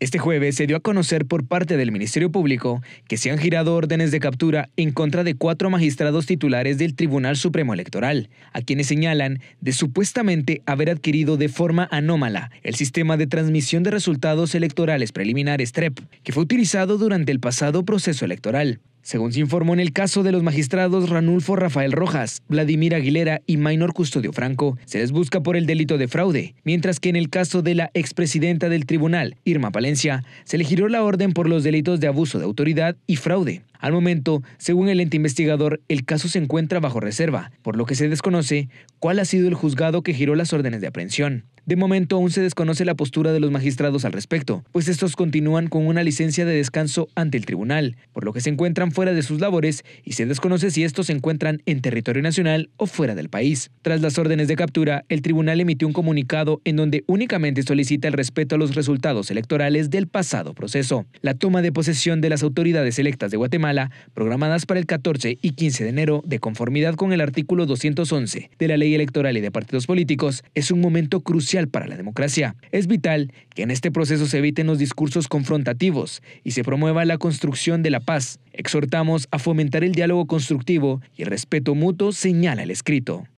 Este jueves se dio a conocer por parte del Ministerio Público que se han girado órdenes de captura en contra de cuatro magistrados titulares del Tribunal Supremo Electoral, a quienes señalan de supuestamente haber adquirido de forma anómala el sistema de transmisión de resultados electorales preliminares TREP, que fue utilizado durante el pasado proceso electoral. Según se informó en el caso de los magistrados Ranulfo Rafael Rojas, Vladimir Aguilera y Maynor Custodio Franco, se les busca por el delito de fraude, mientras que en el caso de la expresidenta del tribunal, Irma Palencia, se le giró la orden por los delitos de abuso de autoridad y fraude. Al momento, según el ente investigador, el caso se encuentra bajo reserva, por lo que se desconoce cuál ha sido el juzgado que giró las órdenes de aprehensión. De momento aún se desconoce la postura de los magistrados al respecto, pues estos continúan con una licencia de descanso ante el tribunal, por lo que se encuentran fuera de sus labores y se desconoce si estos se encuentran en territorio nacional o fuera del país. Tras las órdenes de captura, el tribunal emitió un comunicado en donde únicamente solicita el respeto a los resultados electorales del pasado proceso. La toma de posesión de las autoridades electas de Guatemala, programadas para el 14 y 15 de enero, de conformidad con el artículo 211 de la Ley Electoral y de Partidos Políticos, es un momento crucial para la democracia. Es vital que en este proceso se eviten los discursos confrontativos y se promueva la construcción de la paz. Exhortamos a fomentar el diálogo constructivo y el respeto mutuo, señala el escrito.